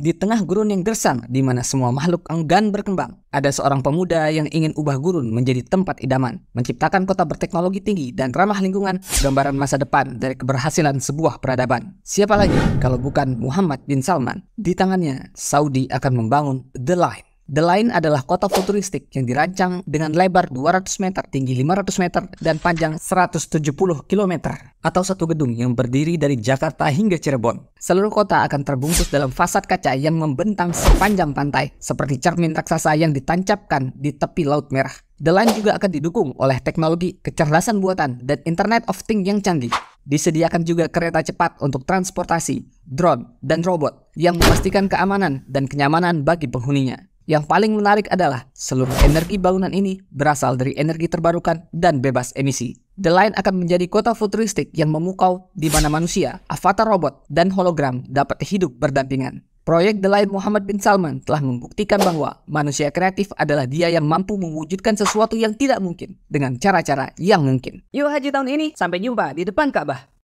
Di tengah gurun yang gersang, di mana semua makhluk enggan berkembang, ada seorang pemuda yang ingin ubah gurun menjadi tempat idaman, menciptakan kota berteknologi tinggi dan ramah lingkungan, gambaran masa depan dari keberhasilan sebuah peradaban. Siapa lagi kalau bukan Muhammad bin Salman? Di tangannya, Saudi akan membangun The Line. The Line adalah kota futuristik yang dirancang dengan lebar 200 meter, tinggi 500 meter, dan panjang 170 km atau satu gedung yang berdiri dari Jakarta hingga Cirebon. Seluruh kota akan terbungkus dalam fasad kaca yang membentang sepanjang pantai, seperti cermin raksasa yang ditancapkan di tepi Laut Merah. The Line juga akan didukung oleh teknologi kecerdasan buatan dan Internet of Things yang canggih. Disediakan juga kereta cepat untuk transportasi, drone, dan robot yang memastikan keamanan dan kenyamanan bagi penghuninya. Yang paling menarik adalah seluruh energi bangunan ini berasal dari energi terbarukan dan bebas emisi. The Line akan menjadi kota futuristik yang memukau di mana manusia, avatar robot, dan hologram dapat hidup berdampingan. Proyek The Line Muhammad bin Salman telah membuktikan bahwa manusia kreatif adalah dia yang mampu mewujudkan sesuatu yang tidak mungkin dengan cara-cara yang mungkin. Yuk haji tahun ini, sampai jumpa di depan Ka'bah.